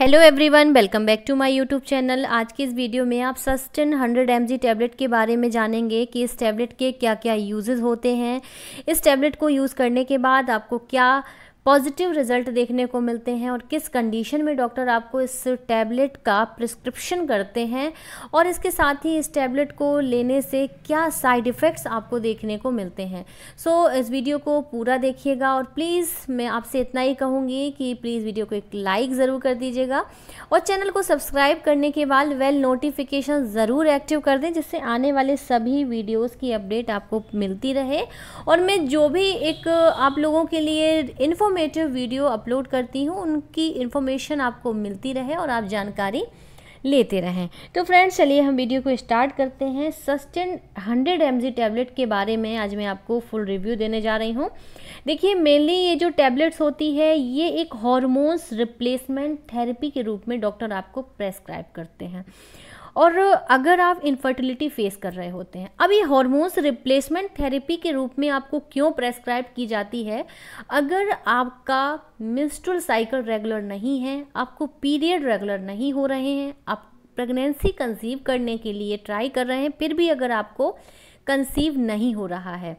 hello everyone welcome back to my YouTube channel आज की इस वीडियो में आप सस्टेन 100 एम टैबलेट के बारे में जानेंगे कि इस टैबलेट के क्या क्या यूजेस होते हैं इस टैबलेट को यूज़ करने के बाद आपको क्या पॉजिटिव रिजल्ट देखने को मिलते हैं और किस कंडीशन में डॉक्टर आपको इस टैबलेट का प्रिस्क्रिप्शन करते हैं और इसके साथ ही इस टैबलेट को लेने से क्या साइड इफ़ेक्ट्स आपको देखने को मिलते हैं सो so, इस वीडियो को पूरा देखिएगा और प्लीज़ मैं आपसे इतना ही कहूँगी कि प्लीज़ वीडियो को एक लाइक ज़रूर कर दीजिएगा और चैनल को सब्सक्राइब करने के बाद वेल नोटिफिकेशन ज़रूर एक्टिव कर दें जिससे आने वाले सभी वीडियोज़ की अपडेट आपको मिलती रहे और मैं जो भी एक आप लोगों के लिए इन्फॉर्म इन्फॉर्मेटिव वीडियो अपलोड करती हूँ उनकी इन्फॉर्मेशन आपको मिलती रहे और आप जानकारी लेते रहें तो फ्रेंड्स चलिए हम वीडियो को स्टार्ट करते हैं सस्टेन 100 एम टैबलेट के बारे में आज मैं आपको फुल रिव्यू देने जा रही हूँ देखिए मेनली ये जो टैबलेट्स होती है ये एक हॉर्मोन्स रिप्लेसमेंट थेरेपी के रूप में डॉक्टर आपको प्रेस्क्राइब करते हैं और अगर आप इनफर्टिलिटी फेस कर रहे होते हैं अब ये हॉर्मोन्स रिप्लेसमेंट थेरेपी के रूप में आपको क्यों प्रेस्क्राइब की जाती है अगर आपका मिस्ट्रल साइकिल रेगुलर नहीं है आपको पीरियड रेगुलर नहीं हो रहे हैं आप प्रेगनेंसी कंसीव करने के लिए ट्राई कर रहे हैं फिर भी अगर आपको कंसीव नहीं हो रहा है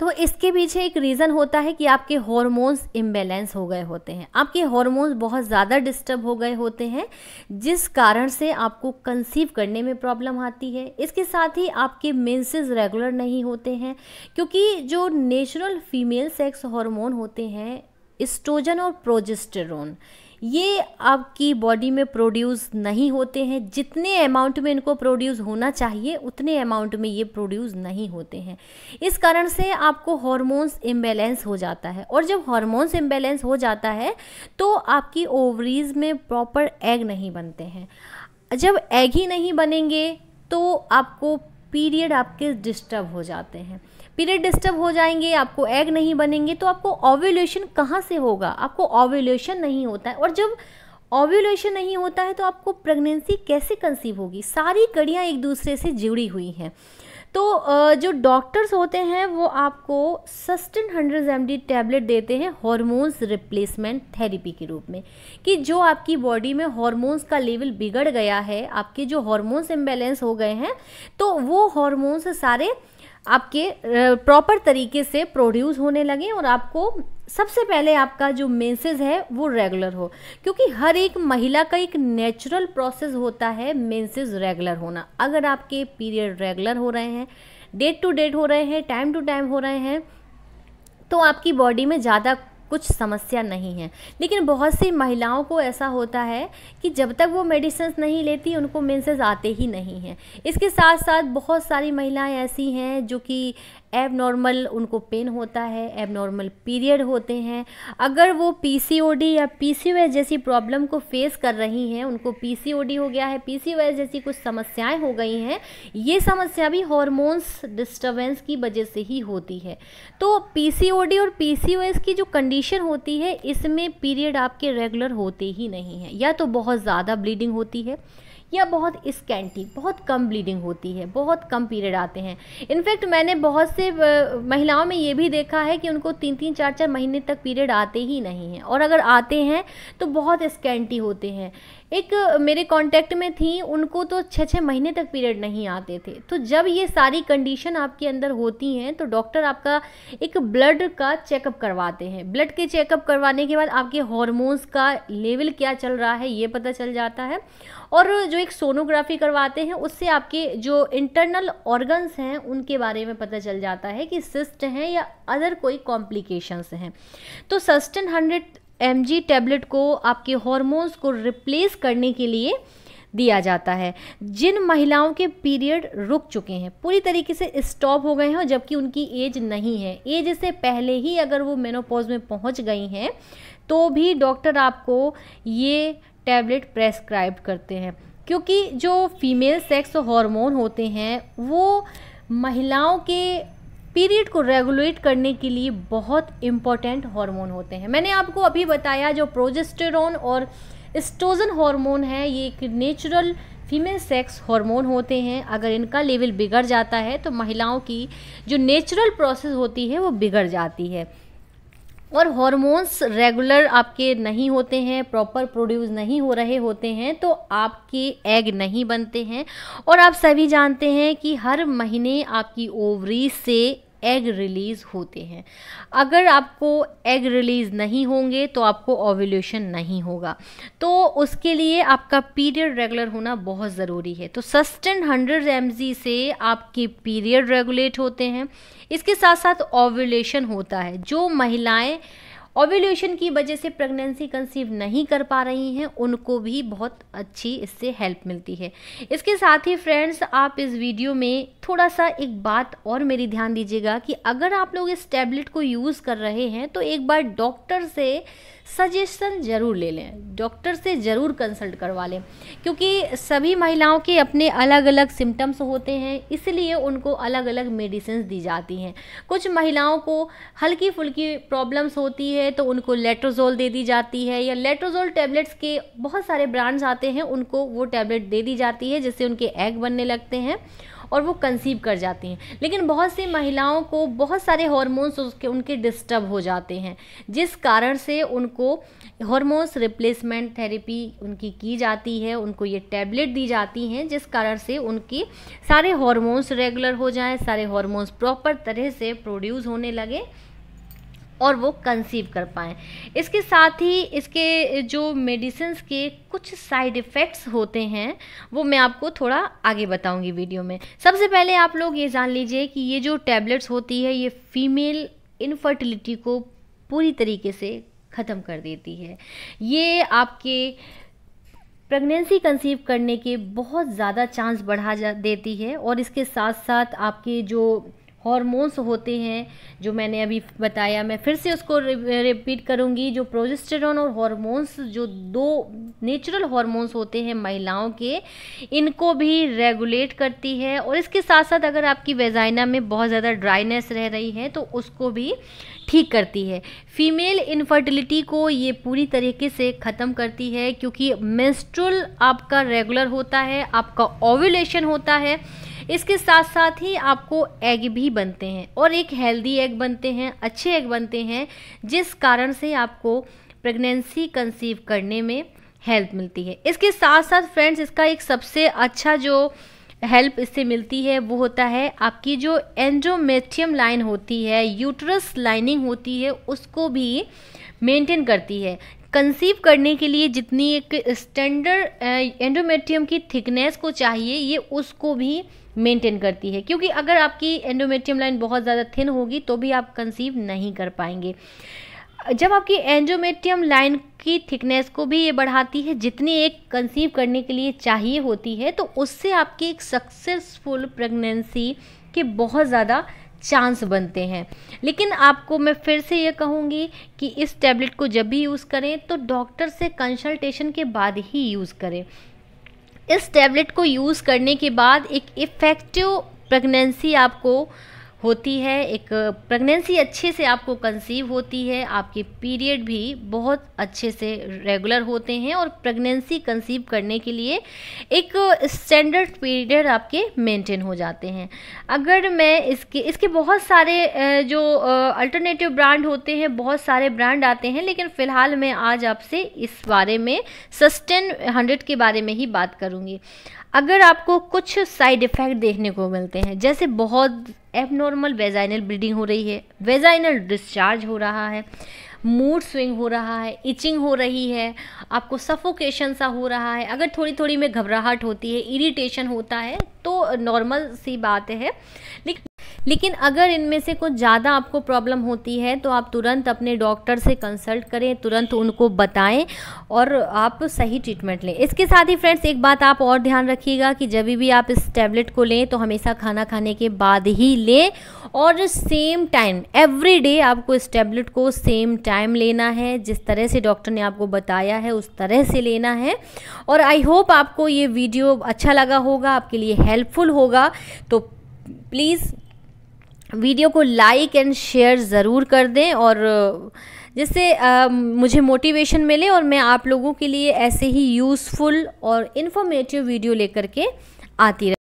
तो इसके पीछे एक रीज़न होता है कि आपके हॉर्मोन्स इम्बेलेंस हो गए होते हैं आपके हॉर्मोन्स बहुत ज़्यादा डिस्टर्ब हो गए होते हैं जिस कारण से आपको कंसीव करने में प्रॉब्लम आती है इसके साथ ही आपके मेंसेस रेगुलर नहीं होते हैं क्योंकि जो नेचुरल फीमेल सेक्स हॉर्मोन होते हैं इस्ट्रोजन और प्रोजेस्टेरोन ये आपकी बॉडी में प्रोड्यूस नहीं होते हैं जितने अमाउंट में इनको प्रोड्यूस होना चाहिए उतने अमाउंट में ये प्रोड्यूस नहीं होते हैं इस कारण से आपको हॉर्मोन्स इम्बेलेंस हो जाता है और जब हॉर्मोन्स इम्बेलेंस हो जाता है तो आपकी ओवरीज में प्रॉपर एग नहीं बनते हैं जब एग ही नहीं बनेंगे तो आपको पीरियड आपके डिस्टर्ब हो जाते हैं पीरियड डिस्टर्ब हो जाएंगे आपको एग नहीं बनेंगे तो आपको ओव्यूलेशन कहाँ से होगा आपको ओव्यूलेशन नहीं होता है और जब ओव्यूलेशन नहीं होता है तो आपको प्रेगनेंसी कैसे कंसीव होगी सारी कड़ियाँ एक दूसरे से जुड़ी हुई हैं तो जो डॉक्टर्स होते हैं वो आपको Susten hundred M D tablet देते हैं हॉर्मोन्स रिप्लेसमेंट थेरेपी के रूप में कि जो आपकी बॉडी में हॉर्मोन्स का लेवल बिगड़ गया है आपके जो हॉर्मोन्स इम्बेलेंस हो गए हैं तो वो हॉर्मोन्स सारे आपके प्रॉपर तरीके से प्रोड्यूस होने लगे और आपको सबसे पहले आपका जो मेंसेस है वो रेगुलर हो क्योंकि हर एक महिला का एक नेचुरल प्रोसेस होता है मेंसेस रेगुलर होना अगर आपके पीरियड रेगुलर हो रहे हैं डेट टू डेट हो रहे हैं टाइम टू टाइम हो रहे हैं तो आपकी बॉडी में ज़्यादा कुछ समस्या नहीं है लेकिन बहुत सी महिलाओं को ऐसा होता है कि जब तक वो मेडिसिन नहीं लेती उनको मेंसेस आते ही नहीं हैं इसके साथ साथ बहुत सारी महिलाएं ऐसी हैं जो कि एबनॉर्मल उनको पेन होता है एबनॉर्मल पीरियड होते हैं अगर वो पीसीओडी या पीसीओएस जैसी प्रॉब्लम को फेस कर रही हैं उनको पीसीओडी हो गया है पीसीओएस जैसी कुछ समस्याएं हो गई हैं ये समस्या भी हॉर्मोन्स डिस्टर्बेंस की वजह से ही होती है तो पीसीओडी और पीसीओएस की जो कंडीशन होती है इसमें पीरियड आपके रेगुलर होते ही नहीं हैं या तो बहुत ज़्यादा ब्लीडिंग होती है या बहुत स्कैंटी बहुत कम ब्लीडिंग होती है बहुत कम पीरियड आते हैं इनफैक्ट मैंने बहुत से महिलाओं में ये भी देखा है कि उनको तीन तीन चार चार महीने तक पीरियड आते ही नहीं हैं और अगर आते हैं तो बहुत स्कैंटी होते हैं एक मेरे कांटेक्ट में थी उनको तो छः छः महीने तक पीरियड नहीं आते थे तो जब ये सारी कंडीशन आपके अंदर होती हैं तो डॉक्टर आपका एक ब्लड का चेकअप करवाते हैं ब्लड के चेकअप करवाने के बाद आपके हॉर्मोन्स का लेवल क्या चल रहा है ये पता चल जाता है और जो एक सोनोग्राफी करवाते हैं उससे आपके जो इंटरनल ऑर्गन्स हैं उनके बारे में पता चल जाता है कि सिस्ट हैं या अदर कोई कॉम्प्लिकेशंस हैं तो Susten hundred M G tablet को आपके हॉर्मोन्स को रिप्लेस करने के लिए दिया जाता है जिन महिलाओं के पीरियड रुक चुके हैं पूरी तरीके से स्टॉप हो गए हैं जबकि उनकी एज नहीं है एज से पहले ही अगर वो मेनोपॉज में पहुंच गई हैं तो भी डॉक्टर आपको ये टैबलेट प्रेस्क्राइब करते हैं क्योंकि जो फीमेल सेक्स हार्मोन होते हैं वो महिलाओं के पीरियड को रेगुलेट करने के लिए बहुत इम्पॉर्टेंट हार्मोन होते हैं मैंने आपको अभी बताया जो प्रोजेस्टेरोन और स्टोजन हार्मोन है ये एक नेचुरल फीमेल सेक्स हार्मोन होते हैं अगर इनका लेवल बिगड़ जाता है तो महिलाओं की जो नेचुरल प्रोसेस होती है वो बिगड़ जाती है और हॉर्मोन्स रेगुलर आपके नहीं होते हैं प्रॉपर प्रोड्यूस नहीं हो रहे होते हैं तो आपके एग नहीं बनते हैं और आप सभी जानते हैं कि हर महीने आपकी ओवरी से एग रिलीज़ होते हैं अगर आपको एग रिलीज़ नहीं होंगे तो आपको ओव्यूलेशन नहीं होगा तो उसके लिए आपका पीरियड रेगुलर होना बहुत ज़रूरी है तो सस्टेन हंड्रेड एम से आपके पीरियड रेगुलेट होते हैं इसके साथ साथ ओव्यूलेशन होता है जो महिलाएं ओव्यूलेशन की वजह से प्रेगनेंसी कंसीव नहीं कर पा रही हैं उनको भी बहुत अच्छी इससे हेल्प मिलती है इसके साथ ही फ्रेंड्स आप इस वीडियो में थोड़ा सा एक बात और मेरी ध्यान दीजिएगा कि अगर आप लोग इस टैबलेट को यूज़ कर रहे हैं तो एक बार डॉक्टर से सजेशन ज़रूर ले लें डॉक्टर से ज़रूर कंसल्ट करवा लें क्योंकि सभी महिलाओं के अपने अलग अलग सिम्टम्स होते हैं इसलिए उनको अलग अलग मेडिसिन दी जाती हैं कुछ महिलाओं को हल्की फुल्की प्रॉब्लम्स होती है है तो उनको लेट्रोजोल दे दी जाती है या लेट्रोजोल टैबलेट्स के बहुत सारे ब्रांड्स आते हैं उनको वो टैबलेट दे दी जाती है जिससे उनके एग बनने लगते हैं और वो कंसीव कर जाती हैं लेकिन बहुत सी महिलाओं को बहुत सारे हॉर्मोन्स उसके उनके डिस्टर्ब हो जाते हैं जिस कारण से उनको हॉर्मोन्स रिप्लेसमेंट थेरेपी उनकी की जाती है उनको ये टैबलेट दी जाती हैं जिस कारण से उनकी सारे हॉर्मोन्स रेगुलर हो जाएं सारे हॉर्मोन्स प्रॉपर तरह से प्रोड्यूस होने लगें और वो कंसीव कर पाएँ इसके साथ ही इसके जो मेडिसिन के कुछ साइड इफ़ेक्ट्स होते हैं वो मैं आपको थोड़ा आगे बताऊंगी वीडियो में सबसे पहले आप लोग ये जान लीजिए कि ये जो टैबलेट्स होती है ये फीमेल इनफर्टिलिटी को पूरी तरीके से ख़त्म कर देती है ये आपके प्रेगनेंसी कंसीव करने के बहुत ज़्यादा चांस बढ़ा जा देती है और इसके साथ साथ आपके जो हॉर्मोन्स होते हैं जो मैंने अभी बताया मैं फिर से उसको रिपीट करूँगी जो प्रोजेस्टेर और हॉर्मोन्स जो दो नेचुरल हॉर्मोन्स होते हैं महिलाओं के इनको भी रेगुलेट करती है और इसके साथ साथ अगर आपकी वेजाइना में बहुत ज़्यादा ड्राइनेस रह रही है तो उसको भी ठीक करती है फीमेल इनफर्टिलिटी को ये पूरी तरीके से ख़त्म करती है क्योंकि मेंस्ट्रुअल आपका रेगुलर होता है आपका ओव्यूलेशन होता है इसके साथ साथ ही आपको एग भी बनते हैं और एक हेल्दी एग बनते हैं अच्छे एग बनते हैं जिस कारण से आपको प्रेगनेंसी कंसीव करने में हेल्प मिलती है इसके साथ साथ फ्रेंड्स इसका एक सबसे अच्छा जो हेल्प इससे मिलती है वो होता है आपकी जो एंड्रोमेथियम लाइन होती है यूट्रस लाइनिंग होती है उसको भी मेंटेन करती है कंसीव करने के लिए जितनी एक स्टैंडर्ड एंडोमेट्रियम eh, की थिकनेस को चाहिए ये उसको भी मेंटेन करती है क्योंकि अगर आपकी एंडोमेट्रियम लाइन बहुत ज़्यादा थिन होगी तो भी आप कंसीव नहीं कर पाएंगे जब आपकी एंजोमेट्रियम लाइन की थिकनेस को भी ये बढ़ाती है जितनी एक कंसीव करने के लिए चाहिए होती है तो उससे आपकी एक सक्सेसफुल प्रेगनेंसी के बहुत ज़्यादा चांस बनते हैं लेकिन आपको मैं फिर से ये कहूँगी कि इस टैबलेट को जब भी यूज़ करें तो डॉक्टर से कंसल्टेशन के बाद ही यूज़ करें इस टैबलेट को यूज़ करने के बाद एक इफ़ेक्टिव प्रेगनेंसी आपको होती है एक प्रेगनेंसी अच्छे से आपको कंसीव होती है आपके पीरियड भी बहुत अच्छे से रेगुलर होते हैं और प्रेगनेंसी कंसीव करने के लिए एक स्टैंडर्ड पीरियड आपके मेंटेन हो जाते हैं अगर मैं इसके इसके बहुत सारे जो अल्टरनेटिव ब्रांड होते हैं बहुत सारे ब्रांड आते हैं लेकिन फ़िलहाल मैं आज आपसे इस बारे में सस्टेन हंड्रेड के बारे में ही बात करूँगी अगर आपको कुछ साइड इफ़ेक्ट देखने को मिलते हैं जैसे बहुत एबनॉर्मल वेजाइनल ब्लीडिंग हो रही है वेजाइनल डिस्चार्ज हो रहा है मूड स्विंग हो रहा है इचिंग हो रही है आपको सफोकेशन सा हो रहा है अगर थोड़ी थोड़ी में घबराहट होती है इरिटेशन होता है तो नॉर्मल सी बात है लेकिन लेकिन अगर इनमें से कुछ ज़्यादा आपको प्रॉब्लम होती है तो आप तुरंत अपने डॉक्टर से कंसल्ट करें तुरंत उनको बताएं और आप सही ट्रीटमेंट लें इसके साथ ही फ्रेंड्स एक बात आप और ध्यान रखिएगा कि जब भी आप इस टैबलेट को लें तो हमेशा खाना खाने के बाद ही लें और सेम टाइम एवरी डे आपको इस टैबलेट को सेम टाइम लेना है जिस तरह से डॉक्टर ने आपको बताया है उस तरह से लेना है और आई होप आपको ये वीडियो अच्छा लगा होगा आपके लिए हेल्पफुल होगा तो प्लीज़ वीडियो को लाइक एंड शेयर ज़रूर कर दें और जिससे मुझे मोटिवेशन मिले और मैं आप लोगों के लिए ऐसे ही यूज़फुल और इन्फॉर्मेटिव वीडियो लेकर के आती रहूँ